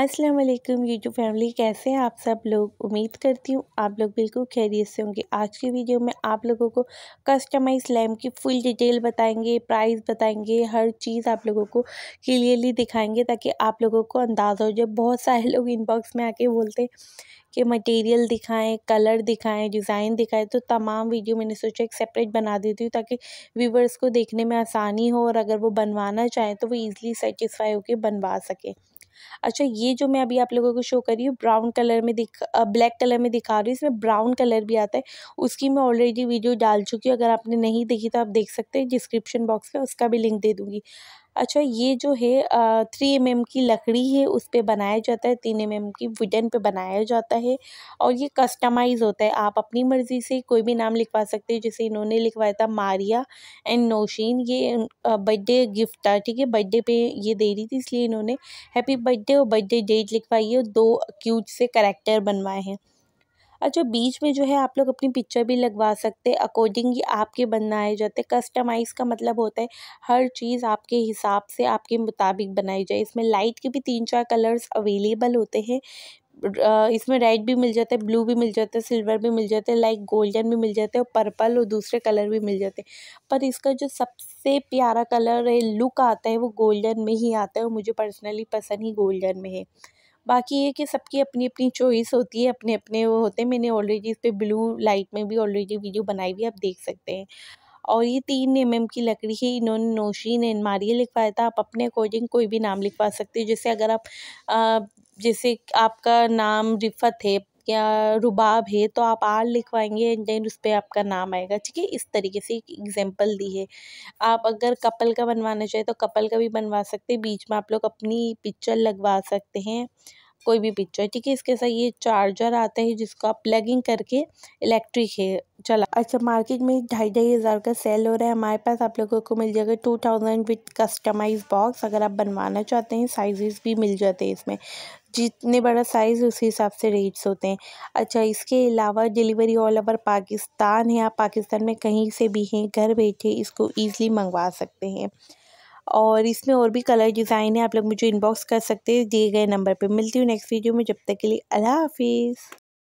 अस्सलाम वालेकुम YouTube family कैसे हैं आप सब लोग उम्मीद करती हूँ आप लोग बिल्कुल खैरियत से होंगे आज की वीडियो में आप लोगों को कस्टमाइज लैम्प की फुल डिटेल बताएंगे प्राइस बताएंगे हर चीज़ आप लोगों को क्लियरली दिखाएंगे ताकि आप लोगों को अंदाज़ा हो जब बहुत सारे लोग इनबॉक्स में आके बोलते कि मटेरियल दिखाएं कलर दिखाएं डिज़ाइन दिखाएं तो तमाम वीडियो मैंने सोचा एक सेपरेट बना देती हूँ ताकि व्यूवर्स को देखने में आसानी हो और अगर वो बनवाना चाहें तो वो ईज़िली सेटिस्फाई होकर बनवा सकें अच्छा ये जो मैं अभी आप लोगों को शो कर रही हूँ ब्राउन कलर में दिख ब्लैक कलर में दिखा रही हूँ इसमें ब्राउन कलर भी आता है उसकी मैं ऑलरेडी वीडियो डाल चुकी हूँ अगर आपने नहीं देखी तो आप देख सकते हैं डिस्क्रिप्शन बॉक्स में उसका भी लिंक दे दूँगी अच्छा ये जो है थ्री एम की लकड़ी है उस पर बनाया जाता है तीन एम की वुडन पे बनाया जाता है और ये कस्टमाइज़ होता है आप अपनी मर्ज़ी से कोई भी नाम लिखवा सकते हैं जैसे इन्होंने लिखवाया था मारिया एंड नौशीन ये बर्थडे गिफ्ट था ठीक है बर्थडे पे ये दे रही थी इसलिए इन्होंने हैप्पी बर्थडे और बर्थडे डेट लिखवाई है दो क्यूट से करेक्टर बनवाए हैं अच्छा बीच में जो है आप लोग अपनी पिक्चर भी लगवा सकते हैं अकॉर्डिंगली आपके बनाए जाते कस्टमाइज़ का मतलब होता है हर चीज़ आपके हिसाब से आपके मुताबिक बनाई जाए इसमें लाइट के भी तीन चार कलर्स अवेलेबल होते हैं इसमें रेड भी मिल जाता है ब्लू भी मिल जाता है सिल्वर भी मिल जाता है लाइक गोल्डन भी मिल जाते हैं और पर्पल और दूसरे कलर भी मिल जाते हैं पर इसका जो सबसे प्यारा कलर है लुक आता है वो गोल्डन में ही आता है और मुझे पर्सनली पसंद ही गोल्डन में है बाकी ये कि सबकी अपनी अपनी चॉइस होती है अपने अपने वो होते हैं मैंने ऑलरेडी इस पर ब्लू लाइट में भी ऑलरेडी वीडियो बनाई हुई आप देख सकते हैं और ये तीन एम एम की लकड़ी है इन्होंने नोशी ने इनमारिया लिखवाया था आप अपने अकॉर्डिंग कोई भी नाम लिखवा सकते हैं जैसे अगर आप आ, जैसे आपका नाम रिफत है या रुबाब है तो आप आर लिखवाएंगे एंड देन उस पर आपका नाम आएगा ठीक है इस तरीके से एक एग्जाम्पल दी है आप अगर कपल का बनवाना चाहे तो कपल का भी बनवा सकते हैं बीच में आप लोग अपनी पिक्चर लगवा सकते हैं कोई भी पिक्चर ठीक है इसके साथ ये चार्जर आता है जिसको आप प्लगिंग करके इलेक्ट्रिक है चला अच्छा मार्केट में ढाई ढाई हज़ार का सेल हो रहा है हमारे पास आप लोगों को मिल जाएगा two thousand with customise box अगर आप बनवाना चाहते हैं साइजेस भी मिल जाते हैं इसमें जितने बड़ा साइज़ उसी हिसाब से रेट्स होते हैं अच्छा इसके अलावा डिलीवरी ऑल ओवर पाकिस्तान है आप पाकिस्तान में कहीं से भी हैं घर बैठे इसको ईज़िली मंगवा सकते हैं और इसमें और भी कलर डिज़ाइन है आप लोग मुझे इनबॉक्स कर सकते हैं दिए गए नंबर पे मिलती हूँ नेक्स्ट वीडियो में जब तक के लिए अल्लाह हाफिज़